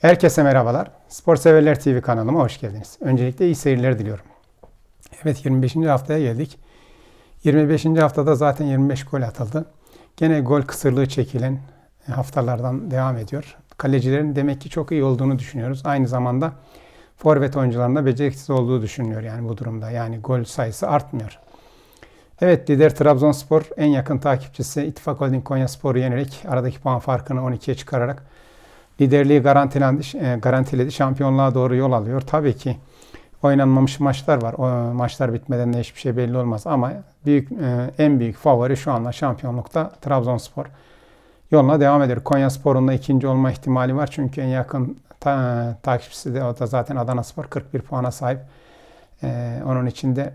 Herkese merhabalar. Spor Severler TV kanalıma hoş geldiniz. Öncelikle iyi seyirler diliyorum. Evet 25. haftaya geldik. 25. haftada zaten 25 gol atıldı. Gene gol kısırlığı çekilen haftalardan devam ediyor. Kalecilerin demek ki çok iyi olduğunu düşünüyoruz. Aynı zamanda forvet oyuncularında beceriksiz olduğu düşünülüyor yani bu durumda. Yani gol sayısı artmıyor. Evet lider Trabzonspor en yakın takipçisi İttifak Holding Konya Spor'u yenerek aradaki puan farkını 12'ye çıkararak liderliği e, garantiledi. Şampiyonluğa doğru yol alıyor. Tabii ki oynanmamış maçlar var. O maçlar bitmeden de hiçbir şey belli olmaz ama büyük e, en büyük favori şu anda şampiyonlukta Trabzonspor. Yoluna devam ediyor. Konya Spor'un da ikinci olma ihtimali var. Çünkü en yakın ta, takipçisi de o da zaten Adana Spor 41 puana sahip. Ee, onun içinde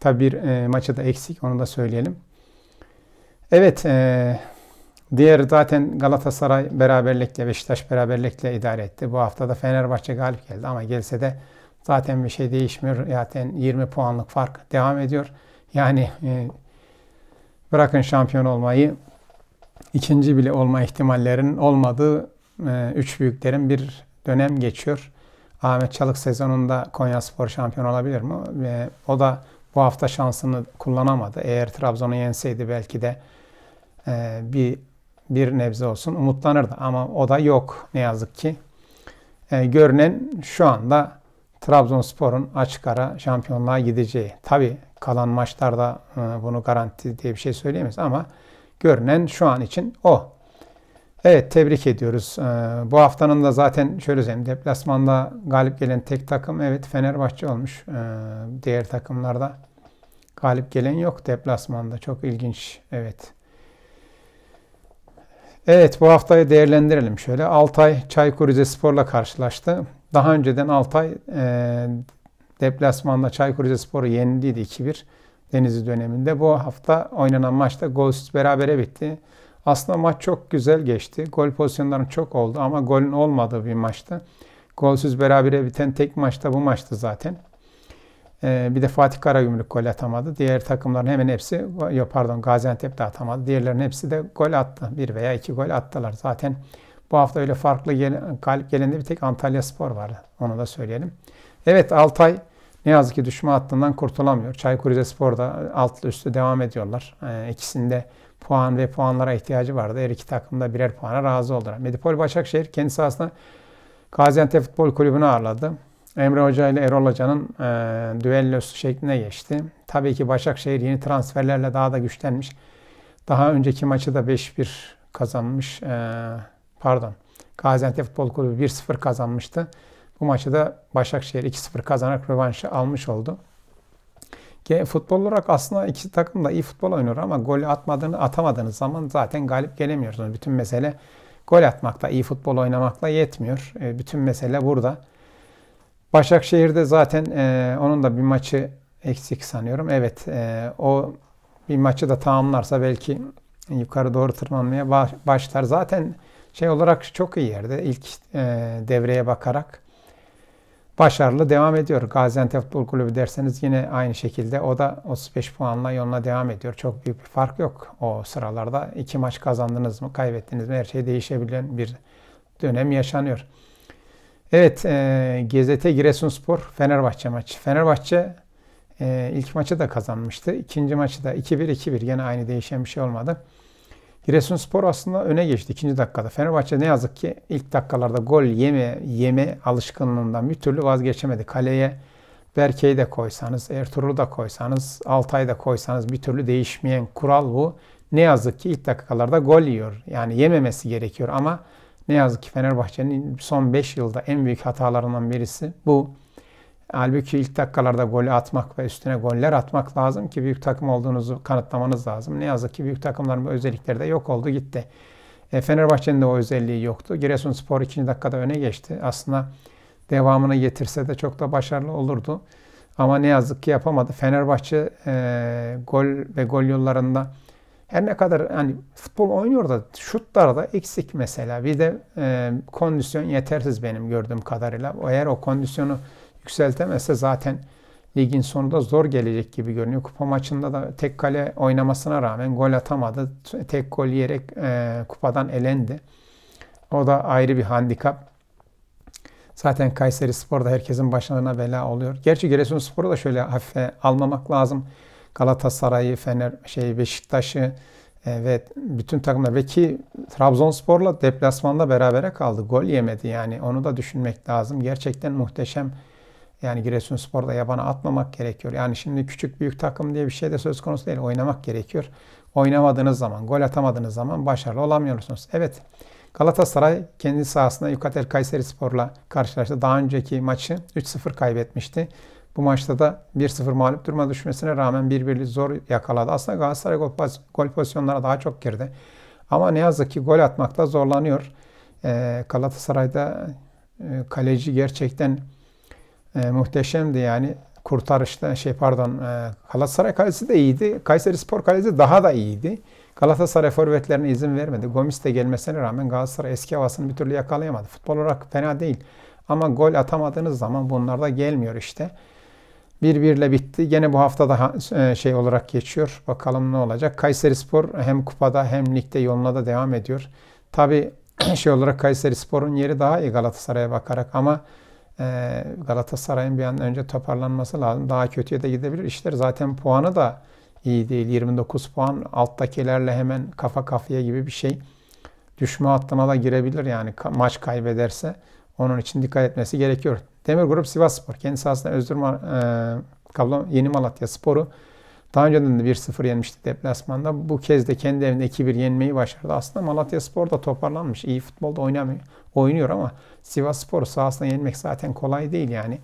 tabi bir e, maçı da eksik onu da söyleyelim. Evet e, Diğer zaten Galatasaray beraberlikle, Beşiktaş beraberlikle idare etti. Bu hafta da Fenerbahçe galip geldi ama gelse de zaten bir şey değişmiyor. Zaten 20 puanlık fark devam ediyor. Yani e, bırakın şampiyon olmayı, ikinci bile olma ihtimallerin olmadığı e, üç büyüklerin bir dönem geçiyor. Ahmet Çalık sezonunda Konyaspor şampiyon olabilir mi? E, o da bu hafta şansını kullanamadı. Eğer Trabzon'u yenseydi belki de e, bir bir nebze olsun umutlanırdı ama o da yok ne yazık ki. E, görünen şu anda Trabzonspor'un açık ara şampiyonluğa gideceği. Tabi kalan maçlarda e, bunu garanti diye bir şey söyleyemeyiz ama görünen şu an için o. Evet tebrik ediyoruz. E, bu haftanın da zaten şöyle söyleyeyim deplasmanda galip gelen tek takım evet Fenerbahçe olmuş. E, diğer takımlarda galip gelen yok deplasmanda. Çok ilginç evet. Evet bu haftayı değerlendirelim şöyle. Altay Çaykur Rizespor'la karşılaştı. Daha önceden Altay e, deplasmanda Çaykur Rizespor'u yenildiydi 2-1 Denizli döneminde. Bu hafta oynanan maçta golsüz berabere bitti. Aslında maç çok güzel geçti. Gol pozisyonları çok oldu ama golün olmadığı bir maçtı. Golsüz berabere biten tek maçta bu maçtı zaten. Ee, bir de Fatih Karagümrük gol atamadı. Diğer takımların hemen hepsi, yok pardon Gaziantep de atamadı. Diğerlerinin hepsi de gol attı. Bir veya iki gol attılar. Zaten bu hafta öyle farklı gel, galip gelende bir tek Antalya Spor vardı. Onu da söyleyelim. Evet Altay ne yazık ki düşme hattından kurtulamıyor. Çaykur Rizespor da e, altlı üstü devam ediyorlar. Ee, ikisinde puan ve puanlara ihtiyacı vardı. Her iki takım da birer puana razı oldular. Medipol Başakşehir kendi sahasında Gaziantep Futbol Kulübü'nü ağırladı. Emre Hoca ile Erol Hoca'nın e, düellosu şeklinde geçti. Tabii ki Başakşehir yeni transferlerle daha da güçlenmiş. Daha önceki maçı da 5-1 kazanmış. E, pardon. Gaziantep Futbol Kulübü 1-0 kazanmıştı. Bu maçı da Başakşehir 2-0 kazanarak rövanşı almış oldu. Ki futbol olarak aslında iki takım da iyi futbol oynuyor ama gol atmadığını atamadığınız zaman zaten galip gelemiyorsunuz. Bütün mesele gol atmakta, iyi futbol oynamakla yetmiyor. E, bütün mesele burada. Başakşehir'de zaten e, onun da bir maçı eksik sanıyorum. Evet e, o bir maçı da tamamlarsa belki yukarı doğru tırmanmaya başlar. Zaten şey olarak çok iyi yerde. ilk e, devreye bakarak başarılı devam ediyor. Gaziantep Futbol Kulübü derseniz yine aynı şekilde o da 35 puanla yoluna devam ediyor. Çok büyük bir fark yok o sıralarda. iki maç kazandınız mı kaybettiniz mi her şey değişebilen bir dönem yaşanıyor. Evet, e, Gezete Giresunspor Fenerbahçe maçı. Fenerbahçe e, ilk maçı da kazanmıştı. İkinci maçı da 2-1 2-1 gene aynı değişen bir şey olmadı. Giresunspor aslında öne geçti ikinci dakikada. Fenerbahçe ne yazık ki ilk dakikalarda gol yeme yeme alışkanlığından bir türlü vazgeçemedi. Kaleye Berke'yi de koysanız, Ertuğrul'u da koysanız, Altay'ı da koysanız bir türlü değişmeyen kural bu. Ne yazık ki ilk dakikalarda gol yiyor. Yani yememesi gerekiyor ama ne yazık ki Fenerbahçe'nin son 5 yılda en büyük hatalarından birisi bu. Halbuki ilk dakikalarda golü atmak ve üstüne goller atmak lazım ki büyük takım olduğunuzu kanıtlamanız lazım. Ne yazık ki büyük takımların bu özellikleri de yok oldu gitti. E, Fenerbahçe'nin de o özelliği yoktu. Giresunspor 2. dakikada öne geçti. Aslında devamını getirse de çok da başarılı olurdu. Ama ne yazık ki yapamadı. Fenerbahçe e, gol ve gol yollarında her ne kadar yani futbol oynuyor da da eksik mesela. Bir de e, kondisyon yetersiz benim gördüğüm kadarıyla. Eğer o kondisyonu yükseltemezse zaten ligin sonunda zor gelecek gibi görünüyor. Kupa maçında da tek kale oynamasına rağmen gol atamadı. Tek gol yiyerek e, kupadan elendi. O da ayrı bir handikap. Zaten Kayseri Spor'da herkesin başlarına bela oluyor. Gerçi Giresun Spor'u da şöyle hafife almamak lazım. Galatasaray'ı, Fener, şey Beşiktaş'ı e, ve bütün takımlar ve ki Trabzonspor'la deplasmanda berabere kaldı. Gol yemedi yani onu da düşünmek lazım. Gerçekten muhteşem yani Giresunspor'da yabana atmamak gerekiyor. Yani şimdi küçük büyük takım diye bir şey de söz konusu değil. Oynamak gerekiyor. Oynamadığınız zaman, gol atamadığınız zaman başarılı olamıyorsunuz. Evet. Galatasaray kendi sahasında Yukatel Kayseri Spor'la karşılaştı. Daha önceki maçı 3-0 kaybetmişti. Bu maçta da 1-0 mağlup duruma düşmesine rağmen birbirli zor yakaladı. Aslında Galatasaray gol, gol pozisyonlara daha çok girdi. Ama ne yazık ki gol atmakta zorlanıyor. E, Galatasaray'da e, kaleci gerçekten e, muhteşemdi yani kurtarışta şey pardon e, Galatasaray kalesi de iyiydi. Kayseri Spor kalesi daha da iyiydi. Galatasaray forvetlerine izin vermedi. Gomis de gelmesine rağmen Galatasaray eski havasını bir türlü yakalayamadı. Futbol olarak fena değil. Ama gol atamadığınız zaman bunlar da gelmiyor işte. 1-1'le bitti. Gene bu hafta da e, şey olarak geçiyor. Bakalım ne olacak. Kayseri Spor hem kupada hem ligde yoluna da devam ediyor. Tabi şey olarak Kayseri Spor'un yeri daha iyi Galatasaray'a bakarak ama e, Galatasaray'ın bir an önce toparlanması lazım. Daha kötüye de gidebilir. işler zaten puanı da iyi değil. 29 puan alttakilerle hemen kafa kafaya gibi bir şey. Düşme hattına da girebilir yani maç kaybederse. Onun için dikkat etmesi gerekiyor. Demir Grup Sivas Spor. Kendi sahasında Özgür Mar e, Kablo Yeni Malatya Sporu. Daha önce de 1-0 yenmişti deplasmanda. Bu kez de kendi evinde 2-1 yenmeyi başardı. Aslında Malatya Spor da toparlanmış. İyi futbolda oynamıyor, oynuyor ama Sivas Sporu sahasında yenmek zaten kolay değil yani.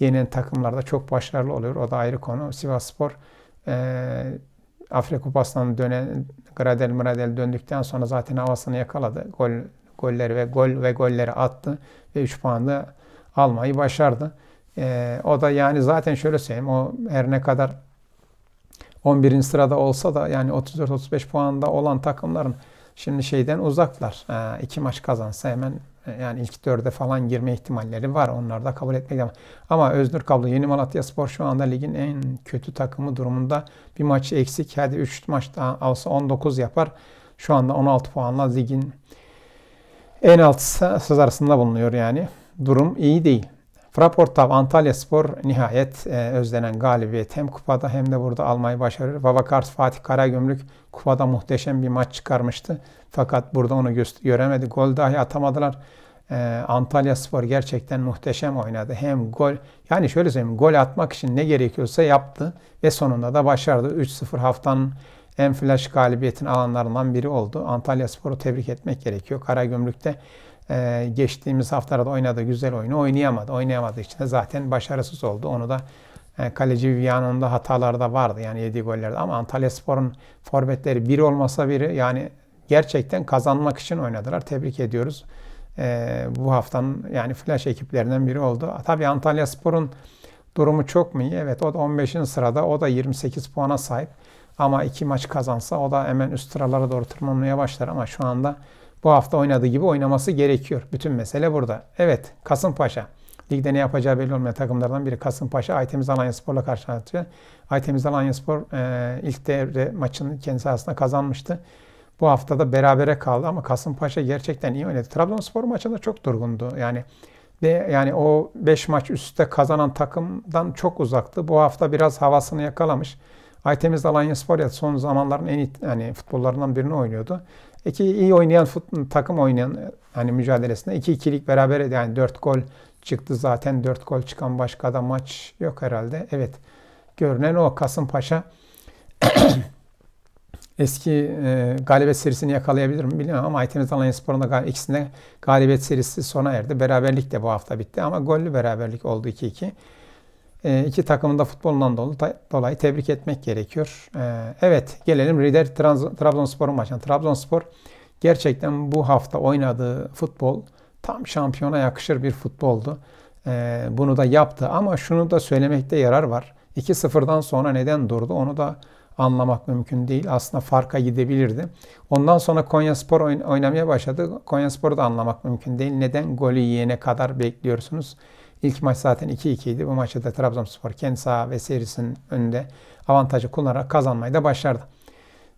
Yenen takımlarda çok başarılı oluyor. O da ayrı konu. Sivas Spor e, Afrika Kupası'ndan dönen Gradel Mradel döndükten sonra zaten havasını yakaladı. Gol golleri ve gol ve golleri attı ve 3 puanı almayı başardı. E, o da yani zaten şöyle söyleyeyim o her ne kadar 11. sırada olsa da yani 34-35 puanda olan takımların şimdi şeyden uzaklar. E, iki maç kazansa hemen e, yani ilk dörde falan girme ihtimalleri var. Onlar da kabul etmek ama. Ama Özgür Kablo Yeni Malatya Spor şu anda ligin en kötü takımı durumunda. Bir maç eksik. Hadi 3 maç daha alsa 19 yapar. Şu anda 16 puanla ligin en alt sırasında bulunuyor yani durum iyi değil. Fraportav Antalya Spor nihayet e, özlenen galibiyet hem kupada hem de burada almayı başarır. Vavakart Fatih Karagümrük kupada muhteşem bir maç çıkarmıştı. Fakat burada onu göremedi. Gol dahi atamadılar. E, Antalya Spor gerçekten muhteşem oynadı. Hem gol yani şöyle söyleyeyim gol atmak için ne gerekiyorsa yaptı ve sonunda da başardı. 3-0 haftanın en flash galibiyetin alanlarından biri oldu. Antalya Spor'u tebrik etmek gerekiyor. Karagümrük'te ee, geçtiğimiz haftalarda oynadı güzel oyunu oynayamadı. Oynayamadığı için de zaten başarısız oldu. Onu da e, kaleci Viana'nın da hatalarda vardı yani yedi gollerde. Ama Antalya Spor'un forvetleri bir olmasa biri yani gerçekten kazanmak için oynadılar. Tebrik ediyoruz. Ee, bu haftanın yani flash ekiplerinden biri oldu. Tabii Antalya Spor'un durumu çok mu iyi? Evet o da 15. sırada. O da 28 puana sahip. Ama iki maç kazansa o da hemen üst sıralara doğru tırmanmaya başlar. Ama şu anda bu hafta oynadığı gibi oynaması gerekiyor. Bütün mesele burada. Evet Kasımpaşa. Ligde ne yapacağı belli olmayan takımlardan biri Kasımpaşa. Aytemiz Alanya Spor'la karşılaştı. Aytemiz Alanya Spor e, ilk devre maçını kendisi aslında kazanmıştı. Bu hafta da berabere kaldı ama Kasımpaşa gerçekten iyi oynadı. Trabzonspor maçında çok durgundu. Yani ve yani o 5 maç üstte kazanan takımdan çok uzaktı. Bu hafta biraz havasını yakalamış. Aytemiz Alanya Spor ya son zamanların en iyi yani futbollarından birini oynuyordu. İki iyi oynayan fut, takım oynayan hani mücadelesinde iki ikilik beraber yani dört gol çıktı zaten. dört gol çıkan başka da maç yok herhalde. Evet. Görünen o Kasımpaşa eski e, galibiyet serisini yakalayabilir mi bilmiyorum ama Aytemiz Alanya Spor'un da ikisinde galibiyet serisi sona erdi. Beraberlik de bu hafta bitti ama gollü beraberlik oldu 2-2. Ee, iki takımın da futbolundan dolayı tebrik etmek gerekiyor. Ee, evet gelelim Rider Trabzonspor'un maçına. Trabzonspor gerçekten bu hafta oynadığı futbol tam şampiyona yakışır bir futboldu. Ee, bunu da yaptı ama şunu da söylemekte yarar var. 2-0'dan sonra neden durdu onu da anlamak mümkün değil. Aslında farka gidebilirdi. Ondan sonra Konyaspor oynamaya başladı. Konyaspor'u da anlamak mümkün değil. Neden golü yiyene kadar bekliyorsunuz? İlk maç zaten 2-2 idi. Bu maçta da Trabzonspor kendi saha ve serisinin önünde avantajı kullanarak kazanmayı da başardı.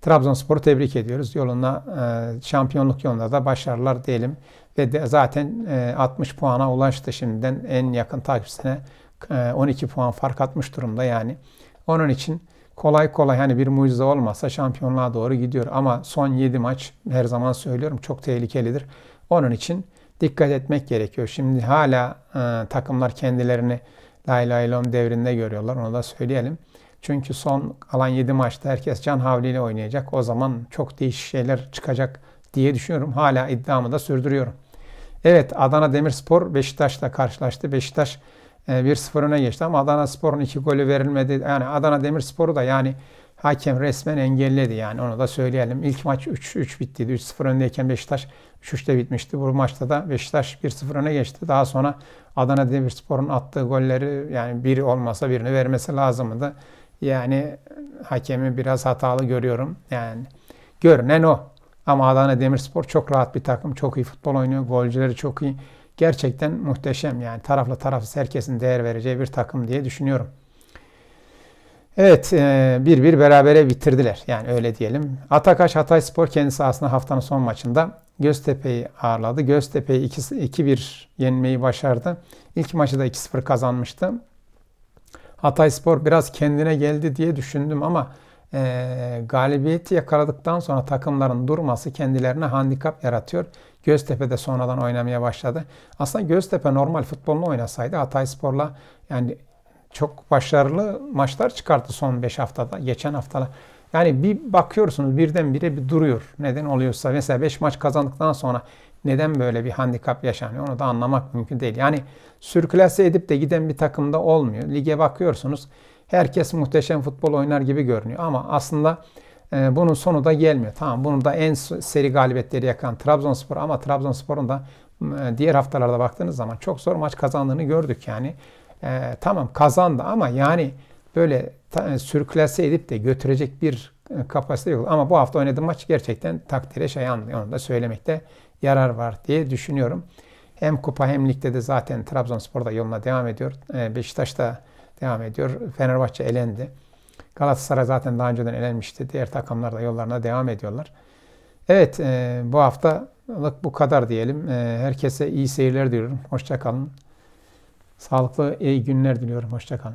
Trabzonspor'u tebrik ediyoruz. Yoluna e, şampiyonluk yolunda da başarılar diyelim. Ve de zaten 60 e, puana ulaştı şimdiden en yakın takipçisine 12 e, puan fark atmış durumda yani. Onun için kolay kolay hani bir mucize olmasa şampiyonluğa doğru gidiyor. Ama son 7 maç her zaman söylüyorum çok tehlikelidir. Onun için dikkat etmek gerekiyor. Şimdi hala e, takımlar kendilerini lay lay devrinde görüyorlar. Onu da söyleyelim. Çünkü son alan 7 maçta herkes can havliyle oynayacak. O zaman çok değişik şeyler çıkacak diye düşünüyorum. Hala iddiamı da sürdürüyorum. Evet Adana Demirspor Beşiktaş'la karşılaştı. Beşiktaş 1-0 e, öne geçti ama Adana Spor'un 2 golü verilmedi. Yani Adana Demirspor'u da yani hakem resmen engelledi yani onu da söyleyelim. İlk maç 3-3 bittiydi. 3-0 öndeyken Beşiktaş 3-3'te bitmişti. Bu maçta da Beşiktaş 1-0 öne geçti. Daha sonra Adana Demirspor'un attığı golleri yani biri olmasa birini vermesi lazımdı. Yani hakemi biraz hatalı görüyorum. Yani görünen o. Ama Adana Demirspor çok rahat bir takım. Çok iyi futbol oynuyor. Golcüleri çok iyi. Gerçekten muhteşem yani. Tarafla tarafsız herkesin değer vereceği bir takım diye düşünüyorum. Evet e, bir bir berabere bitirdiler. Yani öyle diyelim. Atakaş Hatay Spor kendisi aslında haftanın son maçında Göztepe'yi ağırladı. Göztepe'yi 2-1 yenmeyi başardı. İlk maçı da 2-0 kazanmıştı. Hatay Spor biraz kendine geldi diye düşündüm ama e, galibiyeti yakaladıktan sonra takımların durması kendilerine handikap yaratıyor. Göztepe de sonradan oynamaya başladı. Aslında Göztepe normal futbolunu oynasaydı Hatay Spor'la yani çok başarılı maçlar çıkarttı son 5 haftada, geçen haftalar. Yani bir bakıyorsunuz birdenbire bir duruyor. Neden oluyorsa mesela 5 maç kazandıktan sonra neden böyle bir handikap yaşanıyor onu da anlamak mümkün değil. Yani sürklase edip de giden bir takımda olmuyor. Lige bakıyorsunuz herkes muhteşem futbol oynar gibi görünüyor ama aslında e, bunun sonu da gelmiyor. Tamam bunu da en seri galibiyetleri yakan Trabzonspor ama Trabzonspor'un da e, diğer haftalarda baktığınız zaman çok zor maç kazandığını gördük yani e, tamam kazandı ama yani böyle ta, e, sürklase edip de götürecek bir e, kapasite yok. Ama bu hafta oynadığı maç gerçekten takdire şayandı. Onu da söylemekte yarar var diye düşünüyorum. Hem kupa hem ligde de zaten Trabzonspor da yoluna devam ediyor. Ee, Beşiktaş da devam ediyor. Fenerbahçe elendi. Galatasaray zaten daha önceden elenmişti. Diğer takımlar da yollarına devam ediyorlar. Evet e, bu haftalık bu kadar diyelim. Herkese iyi seyirler diliyorum. Hoşçakalın. Sağlıklı iyi günler diliyorum. Hoşçakalın.